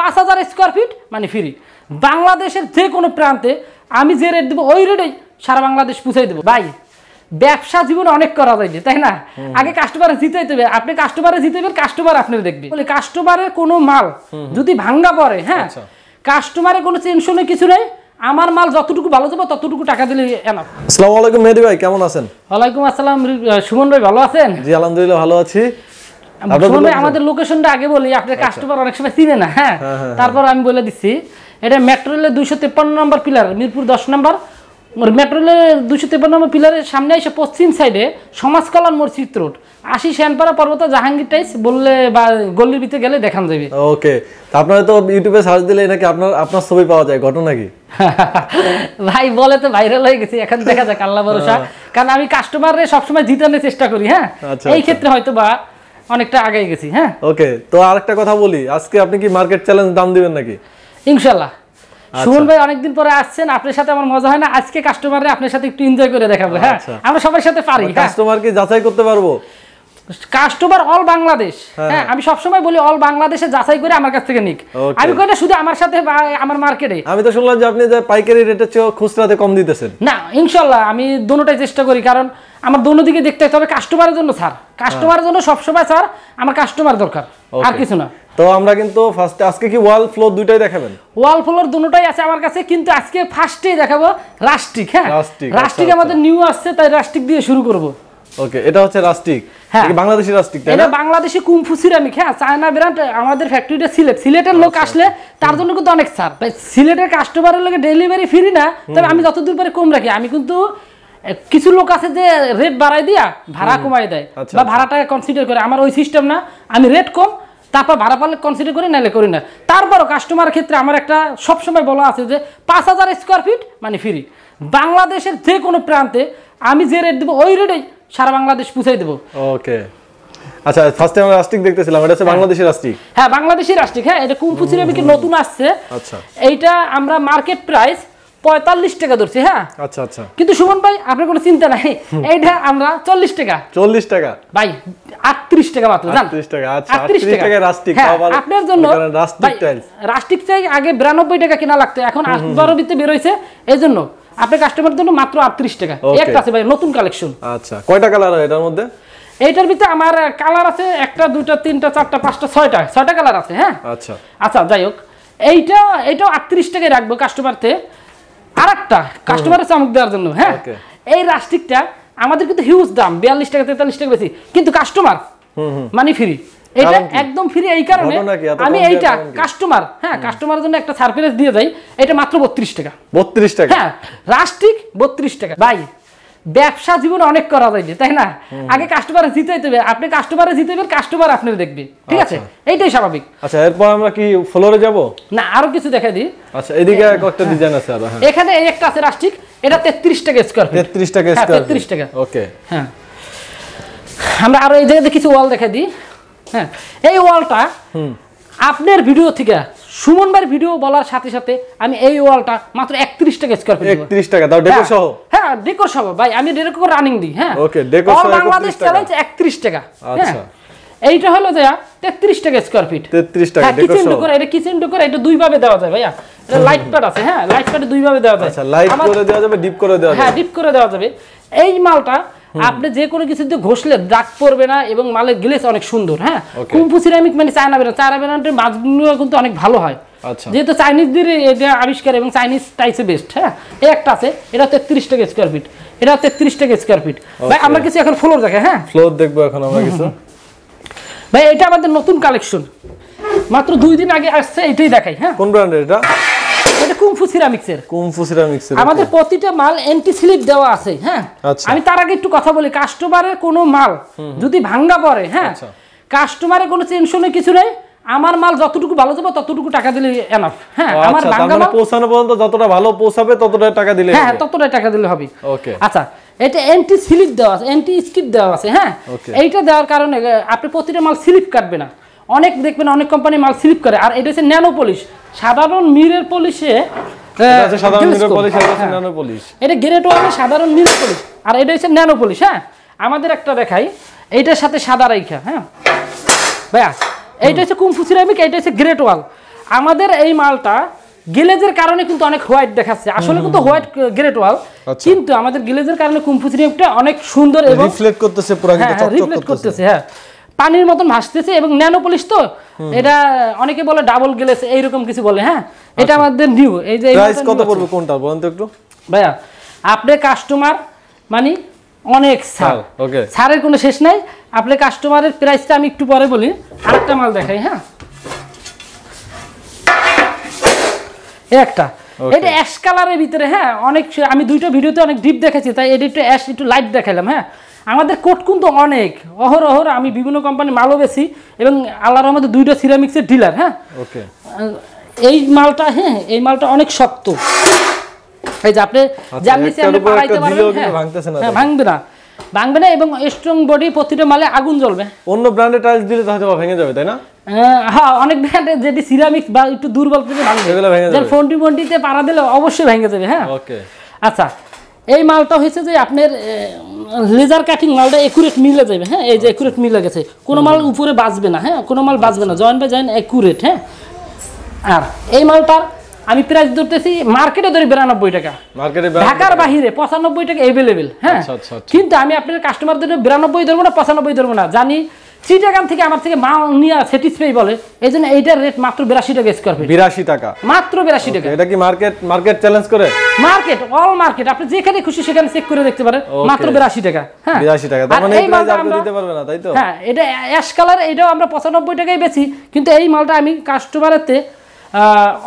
পাঁচ হাজার square feet মানে ফ্রি বাংলাদেশের যে কোনো প্রান্তে আমি যে রেট দেবো ওই রেটেই সারা বাংলাদেশ পুষাই দেবো ভাই ব্যবসা জীবনে অনেক করা যায় তাই না আগে কাস্টমার জিতাইতে হবে আপনি কাস্টমারে জিতাইবেন কাস্টমার আপনি দেখবেন বলে কাস্টমারের কোনো মাল যদি ভাঙ্গা পড়ে হ্যাঁ কাস্টমারের আচ্ছা। কোনো টেনশনে কিছু নেই আমার মাল যতটুকু ভালো যাবো ততটুকু টাকা দিলে এনাফ আসসালামু আলাইকুম মেহেদি ভাই কেমন আছেন ওয়ালাইকুম আসসালাম সুমন ভাই ভালো আছেন জি আলহামদুলিল্লাহ ভালো আছি আমাদের লোকেশনটা আগে বলি আপনার আচ্ছা। কাস্টমার অনেক সময় চিনে না হ্যাঁ? হ্যাঁ, হ্যাঁ, হ্যাঁ তারপর আমি বলে দিচ্ছি এটা মেট্রো রেলের দুইশো তেপ্পান্ন নম্বর পিলার মিরপুর দশ নম্বর মেট্রো রেলের দুইশো তেপ্পান্ন নম্বর পিলারের সামনে এসে পশ্চিম সাইডে সমাজ মসজিদ রোড আশি শ্যানপাড়া পর্বত জাহাঙ্গীর টাইস বললে বা গল্লির ভিতরে গেলে দেখান যাবে ওকে আপনার তো ইউটিউবে সার্চ দিলে নাকি আপনার আপনার ছবি পাওয়া যায় ঘটনা কি ভাই বলে তো ভাইরাল হয়ে গেছে এখন দেখা যাক আল্লাহ ভরসা কারণ আমি কাস্টমারে সবসময় জিতানোর চেষ্টা করি হ্যাঁ আচ্ছা, এই আচ্ছা। ক্ষেত্রে হয়তো বা অনেকটা আগে গেছি হ্যাঁ ওকে তো আরেকটা কথা বলি আজকে আপনি কি মার্কেট চ্যালেঞ্জ দাম দিবেন নাকি ইনশাল্লাহ আচ্ছা। সুমন ভাই অনেকদিন পরে আসছেন আপনার সাথে আমার মজা হয় না আজকে কাস্টমারে আপনার সাথে একটু এনজয় করে দেখাবো হ্যাঁ আচ্ছা। আমরা সবার সাথে পারি কাস্টমারকে হ্যাঁ? যাচাই করতে পারবো কাস্টমার অল বাংলাদেশ হ্যাঁ আমি সবসময় বলি অল বাংলাদেশে যাচাই করে আমার কাছ থেকে নিক আমি কই না শুধু আমার সাথে আমার মার্কেটে আমি তো শুনলাম যে আপনি যে পাইকারি রেটের চেয়ে খুচরাতে কম দিতেছেন না ইনশাল্লাহ আমি দুটোটাই চেষ্টা করি কারণ আমার দুটো দিকে দেখতে হয় তবে কাস্টমারের জন্য স্যার কাস্টমারের জন্য সবসময় স্যার আমার কাস্টমার দরকার আর কিছু না তো আমরা কিন্তু ফার্স্টে আজকে কি ওয়াল ফ্লোর দুইটাই দেখাবেন ওয়াল ফ্লোর দুটোটাই আছে আমার কাছে কিন্তু আজকে ফার্স্টেই দেখাবো রাস্টিক হ্যাঁ রাস্টিক আচ্ছা, রাস্টিক আমাদের নিউ আচ্ছা। আসছে তাই রাস্টিক দিয়ে শুরু করবো ওকে এটা হচ্ছে রাস্টিক হ্যাঁ বাংলাদেশি রাস্টিক এটা বাংলাদেশি কুমফু সিরামিক হ্যাঁ চায়না ব্র্যান্ড আমাদের ফ্যাক্টরিটা সিলেট সিলেটের লোক আচ্ছা, আসলে আচ্ছা। তার জন্য কিন্তু অনেক ছাড় সিলেটের কাস্টমারের লোকে ডেলিভারি ফ্রি না তবে আমি যতদূর পারে কম রাখি আমি কিন্তু কিছু লোক আছে যে রেট বাড়াই দিয়া ভাড়া কমাই দেয় আচ্ছা, বা ভাড়াটা কনসিডার করে আমার ওই সিস্টেম না আমি রেট কম তারপর ভাড়া পারলে কনসিডার করি নাহলে করি না তারপরও কাস্টমার ক্ষেত্রে আমার একটা সবসময় বলা আছে যে পাঁচ হাজার স্কোয়ার ফিট মানে ফ্রি বাংলাদেশের যে কোনো প্রান্তে আমি যে রেট দেবো ওই রেটেই সারা বাংলাদেশ পুষাই দেবো ওকে আচ্ছা ফার্স্ট টাইম রাস্টিক দেখতেছিলাম এটা হচ্ছে বাংলাদেশের রাস্টিক হ্যাঁ বাংলাদেশের হ্যাঁ, রাস্টিক হ্যাঁ এটা কুমফু নতুন আসছে আচ্ছা এইটা আমরা মার্কেট প্রাইস পঁয়তাল্লিশ টাকা ধরছি হ্যাঁ আচ্ছা আচ্ছা কিন্তু সুমন ভাই আপনার কোনো চিন্তা নাই এইটা আমরা চল্লিশ টাকা চল্লিশ টাকা ভাই আটত্রিশ টাকা মাত্র টাকা আটত্রিশ টাকা আচ্ছা, রাস্টিক হ্যাঁ, আপনার জন্য রাস্টিক রাস্টিক চাই আগে বিরানব্বই টাকা কেনা লাগতো এখন বারো বিতে বেরোইছে এই জন্য আপনার কাস্টমারের জন্য মাত্র 38 টাকা একটা আছে ভাই নতুন কালেকশন আচ্ছা কয়টা কালার আছে এটার মধ্যে এইটার ভিতরে আমার কালার আছে একটা দুইটা তিনটা চারটা পাঁচটা ছয়টা ছয়টা কালার আছে হ্যাঁ আচ্ছা আচ্ছা যাই হোক এইটা এটাও 38 টাকায় রাখবো কাস্টমারতে আরেকটা কাস্টমারের চমক দেওয়ার জন্য হ্যাঁ এই রাস্টিকটা আমাদের কিন্তু হিউজ দাম বিয়াল্লিশ টাকা তেতাল্লিশ টাকা বেশি কিন্তু কাস্টমার মানি ফ্রি এটা একদম ফ্রি এই কারণে আমি এইটা কাস্টমার হ্যাঁ কাস্টমারের জন্য একটা সারপ্রাইজ দিয়ে যাই এটা মাত্র 32 টাকা 32 টাকা হ্যাঁ রাষ্ট্রিক 32 টাকা ভাই ব্যবসা জীবনে অনেক করা যায় তাই না আগে কাস্টমারে জিতাই দেবে আপনি কাস্টমারে জিতাবেন কাস্টমার আপনার দেখবে ঠিক আছে আচ্ছা। এইটাই স্বাভাবিক আচ্ছা এরপর আমরা কি ফ্লোরে যাব না আরো কিছু দেখাই দিই আচ্ছা এদিকে একটা ডিজাইন আছে আর হ্যাঁ এখানে এই একটা আছে রাষ্ট্রিক এটা 33 টাকা স্কয়ার ফিট 33 টাকা স্কয়ার ফিট 33 টাকা ওকে হ্যাঁ আমরা আরো এই জায়গাতে কিছু ওয়াল দেখাই দিই হ্যাঁ, এই ওয়ালটা আপনার ভিডিও থেকে সুমন ভাইয়ের ভিডিও বলার সাথে সাথে আমি এই ওয়ালটা মাত্র 31 টাকা স্কয়ার ফিট 31 টাকা দাও ডেকোর হ্যাঁ, সহ হ্যাঁ ডেকোর সহ ভাই আমি ডেকোর রানিং দিই হ্যাঁ ওকে ডেকোর সহ বাংলাদেশ চ্যালেঞ্জ 31 টাকা হ্যাঁ। আচ্ছা এইটা হলো যে 33 টাকা স্কয়ার ফিট 33 টাকা ডেকোর সহ ডেকোর এটা কিচেন ডেকোর এটা দুই ভাবে দেওয়া যায় ভাইয়া এটা লাইট প্যাড আছে হ্যাঁ লাইট প্যাড দুই ভাবে দেওয়া যায় আচ্ছা লাইট করে দেওয়া যাবে ডিপ করে দেওয়া যাবে হ্যাঁ ডিপ করে দেওয়া যাবে এই মালটা আপনি যে কোনো কিছু দিয়ে ঘষলে দাগ পড়বে না এবং মালের গ্লেস অনেক সুন্দর হ্যাঁ কুম্ফু সিরামিক মানে চায়না বেনা চায়না বেনাটের মাছগুলো কিন্তু অনেক ভালো হয় আচ্ছা। যেহেতু চাইনিজদের আবিষ্কার এবং চাইনিজ টাইসে বেস্ট হ্যাঁ এই একটা আছে এটা তেত্রিশ টাকা স্কোয়ার ফিট এটা তেত্রিশ টাকা স্কোয়ার ফিট ভাই আমরা কিছু এখন ফ্লোর দেখে হ্যাঁ ফ্লোর দেখবো এখন আমরা কিছু ভাই এটা আমাদের নতুন কালেকশন মাত্র দুই দিন আগে আসছে এটাই দেখাই হ্যাঁ কোন ব্র্যান্ডের এটা কুমফু সিরামিক্সের কুমফু সিরামিক্সের আমাদের প্রতিটা মাল স্লিপ দেওয়া আছে হ্যাঁ আচ্ছা। আমি তার আগে একটু কথা বলি কাস্টমারের কোনো মাল যদি ভাঙ্গা পড়ে হ্যাঁ কাস্টমারের আচ্ছা। কোনো কিছু নেই আমার মাল যতটুকু ভালো যাবে ততটুকু টাকা দিলে এনাফ হ্যাঁ আমার আচ্ছা, ভাঙ্গা মানে মাল পৌঁছানো পর্যন্ত যতটা ভালো পৌঁছাবে ততটা টাকা দিলে হ্যাঁ ততটা টাকা দিলে হবে ওকে আচ্ছা এটা এন্টি স্লিপ দেওয়া আছে এন্টি স্কিপ দেওয়া আছে হ্যাঁ এইটা দেওয়ার কারণে আপনি প্রতিটা মাল স্লিপ কাটবে না অনেক দেখবেন অনেক কোম্পানি মাল স্লিপ করে আর এটা হচ্ছে ন্যানো পলিশ সাধারণ মিরের পলিশে এটা গ্রেড ওয়ানে সাধারণ মিরের হ্যাঁ। পলিশ আর এটা হচ্ছে ন্যানো পলিশ হ্যাঁ আমাদের একটা দেখাই এইটার সাথে সাদা রাইখা হ্যাঁ ভাইয়া এইটা হচ্ছে কুমফু সিরামিক এইটা হচ্ছে গ্রেট ওয়াল আমাদের এই মালটা গিলেজের কারণে কিন্তু অনেক হোয়াইট দেখাচ্ছে আসলে কিন্তু হোয়াইট গ্রেট ওয়াল কিন্তু আমাদের গিলেজের কারণে কুমফু সিরামিকটা অনেক সুন্দর এবং রিফ্লেক্ট করতেছে পুরো হ্যাঁ, হ্যাঁ, রিফ্লেক্ট করতেছে হ্যাঁ পানির মতন ভাসতেছে এবং ন্যানো পলিশ তো এটা অনেকে বলে ডাবল গেলেছে এইরকম কিছু বলে হ্যাঁ এটা আচ্ছা। আমাদের নিউ এই যে প্রাইস কত পড়বে কোনটা বলেন তো একটু ভাইয়া আপনি কাস্টমার মানে অনেক ছাড় ওকে ছাড়ের কোনো শেষ নাই আপনি কাস্টমারের প্রাইসটা আমি একটু পরে বলি আরেকটা মাল দেখাই হ্যাঁ একটা এটা অ্যাশ কালারের ভিতরে হ্যাঁ অনেক আমি দুইটা ভিডিওতে অনেক ডিপ দেখেছি তাই এটা একটু অ্যাশ একটু লাইট দেখালাম হ্যাঁ আমাদের কোট কিন্তু অনেক অহর অহর আমি বিভিন্ন কোম্পানি মালও বেশি এবং আল্লাহর আমাদের দুইটা সিরামিক্সের ডিলার হ্যাঁ ওকে এই মালটা হ্যাঁ এই মালটা অনেক শক্ত এই যে আপনি আচ্ছা, হ্যাঁ, হ্যাঁ ভাঙবে না ভাঙবে না এবং স্ট্রং বডি প্রতিটা মালে আগুন জ্বলবে অন্য ব্র্যান্ডের টাইলস দিলে তাহলে ভেঙে যাবে তাই না হ্যাঁ অনেক ব্র্যান্ডে যেটি সিরামিক্স বা একটু দুর্বল ভাঙবে ভেঙে ফোনটি ফোনটিতে পাড়া দিলে অবশ্যই ভেঙে যাবে হ্যাঁ ওকে আচ্ছা এই মালটা হয়েছে যে আপনার লেজার কাটিং মালটা একুরেট মিলে যাবে হ্যাঁ এই যে একুরেট মিলে গেছে কোনো মাল উপরে বাঁচবে না হ্যাঁ কোনো মাল বাঁচবে না জয়েন্ট বাই জয়েন্ট একুরেট হ্যাঁ আর এই মালটার আমি প্রাইস ধরতেছি মার্কেটে ধরি বিরানব্বই টাকা ঢাকার বাহিরে পঁচানব্বই টাকা এভেলেবেল হ্যাঁ আচ্ছা, আচ্ছা, আচ্ছা। কিন্তু আমি আপনার কাস্টমারদের বিরানব্বই ধরবো না পঁচানব্বই ধরবো না জানি চিটাগাং থেকে আমার থেকে মাল নিয়ে স্যাটিসফাই বলে এই জন্য এইটার রেট মাত্র বিরাশি টাকা স্কোয়ার ফিট বিরাশি টাকা মাত্র বিরাশি টাকা এটা কি মার্কেট মার্কেট চ্যালেঞ্জ করে মার্কেট অল মার্কেট আপনি যেখানে খুশি সেখানে চেক করে দেখতে পারেন মাত্র বিরাশি টাকা হ্যাঁ বিরাশি টাকা তার মানে এই মালটা আপনি দিতে পারবেন না তাই তো হ্যাঁ এটা অ্যাশ কালার এটাও আমরা পঁচানব্বই টাকায় বেচি কিন্তু এই মালটা আমি কাস্টমারেতে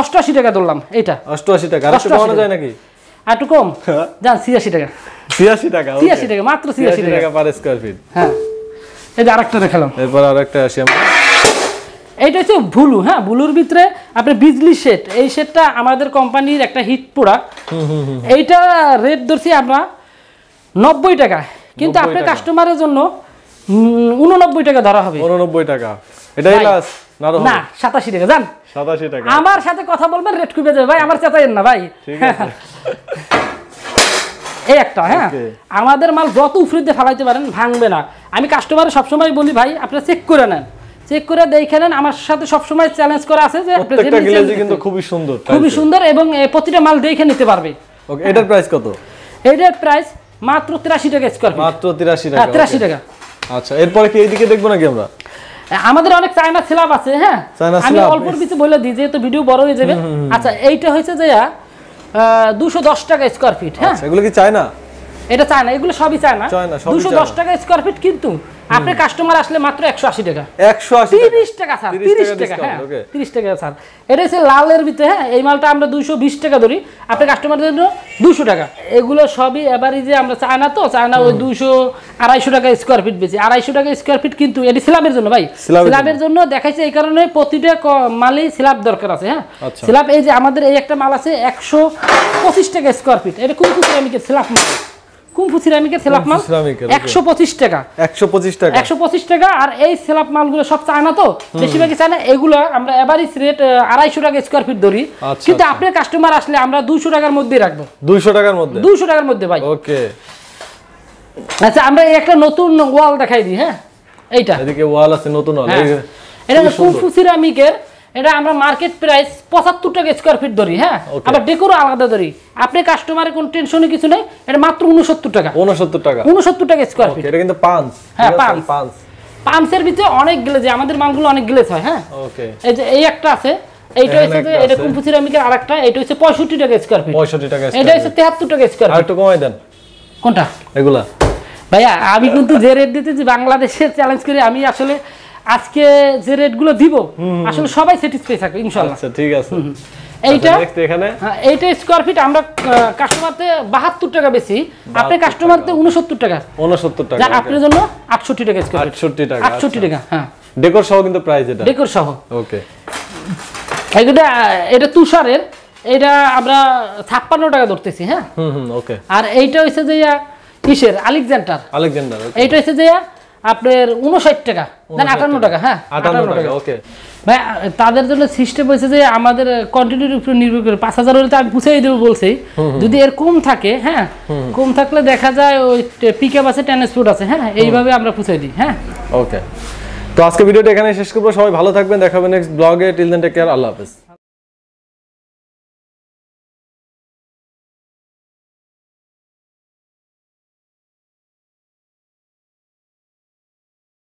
অষ্টআশি টাকা ধরলাম এটা অষ্টআশি টাকা আর একটু পাওয়া যায় নাকি আর একটু কম হ্যাঁ। যান ছিয়াশি টাকা ছিয়াশি টাকা ছিয়াশি টাকা মাত্র ছিয়াশি টাকা পার স্কোয়ার ফিট হ্যাঁ এই যে আরেকটা দেখালাম এরপর আরেকটা আসি আমরা এইটা হচ্ছে ভুলু হ্যাঁ ভুলুর ভিতরে আপনি বিজলি সেট এই সেটটা আমাদের কোম্পানির একটা হিট পোড়া এইটা রেট ধরছি আমরা নব্বই টাকা কিন্তু আপনি কাস্টমারের জন্য উননব্বই টাকা ধরা হবে উননব্বই টাকা এটাই লাস না সাতাশি টাকা জান সাতাশি টাকা আমার সাথে কথা বলবেন রেট খুবই যাবে ভাই আমার চেতাইয়েন না ভাই ঠিক আছে এই একটা হ্যাঁ আমাদের মাল যত উফরিতে ফালাইতে পারেন ভাঙবে না আমি কাস্টমার সবসময় বলি ভাই আপনারা চেক করে নেন চেক করে দেখে নেন আমার সাথে সবসময় চ্যালেঞ্জ করা আছে যে কিন্তু খুবই সুন্দর খুবই সুন্দর এবং প্রতিটা মাল দেখে নিতে পারবে এটার প্রাইস কত এটার প্রাইস মাত্র তিরাশি টাকা স্কোয়ার ফিট মাত্র তিরাশি টাকা হ্যাঁ, তিরাশি টাকা আচ্ছা এরপরে কি এইদিকে দেখবো নাকি আমরা আমাদের অনেক চায়না সিলাব আছে হ্যাঁ আমি অল্প কিছু বলে দিই যেহেতু ভিডিও বড় হয়ে যাবে আচ্ছা এইটা হয়েছে যে দুশো দশ টাকা স্কোয়ার ফিট হ্যাঁ আচ্ছা, এগুলো কি চায় না এটা চায় না এগুলো সবই চায় না দুশো দশ টাকা স্কোয়ার ফিট কিন্তু আপনি কাস্টমার আসলে মাত্র একশো আশি টাকা একশো তিরিশ টাকা স্যার তিরিশ টাকা হ্যাঁ তিরিশ টাকা স্যার এটা হচ্ছে লালের ভিতরে হ্যাঁ এই মালটা আমরা দুশো বিশ টাকা ধরি আপনি কাস্টমারদের জন্য দুশো টাকা এগুলো সবই এবারই যে আমরা চায় না তো চায় না ওই দুশো আড়াইশো টাকা স্কোয়ার ফিট বেশি আড়াইশো টাকা স্কোয়ার ফিট কিন্তু এটি স্ল্যাবের জন্য ভাই স্ল্যাবের জন্য দেখাইছে এই কারণে প্রতিটা মালই স্ল্যাব দরকার আছে হ্যাঁ স্ল্যাব আচ্ছা। এই যে আমাদের এই একটা মাল আছে একশো পঁচিশ টাকা স্কোয়ার ফিট এটা কোন কোন কেমিকের স্ল্যাব মাল সিরামিকের সেলাপ মাল একশো পঁচিশ টাকা একশো পঁচিশ টাকা একশো পঁচিশ টাকা আর এই সেলাপ মালগুলো সব চায় না তো বেশিরভাগই চায় না এগুলো আমরা এভারেজ রেট আড়াইশো টাকা স্কোয়ার ফিট ধরি আচ্ছা, আচ্ছা। কিন্তু কাস্টমার আসলে আমরা দুশো টাকার মধ্যেই রাখবো দুইশো টাকার মধ্যে দুইশো টাকার মধ্যে ভাই ওকে আচ্ছা আমরা একটা নতুন ওয়াল দেখাই দিই হ্যাঁ এইটা এদিকে ওয়াল আছে নতুন ওয়াল হ্যাঁ। এটা কুমফু সিরামিকের এটা আমরা মার্কেট প্রাইস পঁচাত্তর টাকা স্কোয়ার ফিট ধরি হ্যাঁ আবার ডেকোরও আলাদা ধরি আপনি কাস্টমারের কোন টেনশনে কিছু নেই এটা মাত্র উনসত্তর টাকা উনসত্তর টাকা উনসত্তর টাকা স্কোয়ার ফিট এটা কিন্তু পাঁচ হ্যাঁ পাঁচ পাঁচ পাম্পসের ভিতরে অনেক গ্লেজ আমাদের মালগুলো অনেক গ্লেজ হয় হ্যাঁ ওকে এই যে এই একটা আছে এইটা হচ্ছে যে এটা আরেকটা এটা হচ্ছে 65 টাকা স্কোয়ার ফিট 65 টাকা এটা হচ্ছে 73 টাকা স্কোয়ার ফিট আর কমাই দেন কোনটা এগুলা ভাইয়া আমি কিন্তু যে রেট দিতেছি বাংলাদেশে চ্যালেঞ্জ করে আমি আসলে আজকে যে রেটগুলো দিব আসলে সবাই স্যাটিসফাই থাকবে ইনশাআল্লাহ আচ্ছা ঠিক আছে আচ্ছা, এইটা এখানে হ্যাঁ এইটা স্কয়ার ফিট আমরা কাস্টমারতে 72 টাকা বেশি আপনি কাস্টমারতে 69 টাকা 69 টাকা যা আপনার জন্য 68 টাকা স্কয়ার ফিট 68 টাকা 68 আচ্ছা। টাকা হ্যাঁ ডেকোর সহ কিন্তু প্রাইস এটা ডেকোর সহ ওকে এটা এটা তুষারের এটা আমরা 56 টাকা ধরতেছি হ্যাঁ হুম হুম ওকে আর এইটা হইছে যে কিসের আলেকজান্ডার আলেকজান্ডার এইটা হইছে যে আপনার উনষাট টাকা আটান্ন টাকা হ্যাঁ আটান্ন টাকা ওকে ভাই তাদের জন্য সিস্টেম হয়েছে যে আমাদের কোয়ান্টিটির উপর নির্ভর করে পাঁচ হাজার হলে তো আমি পুষিয়ে দেবো বলছি যদি এর কম থাকে হ্যাঁ কম থাকলে দেখা যায় ওই পিক আপ আছে ট্রান্সপোর্ট আছে হ্যাঁ এইভাবে আমরা পুষিয়ে দিই হ্যাঁ ওকে তো আজকে ভিডিওটা এখানে শেষ করবো সবাই ভালো থাকবেন দেখাবেন নেক্সট ব্লগে টিল দেন টেক কেয়ার আল্লাহ হাফেজ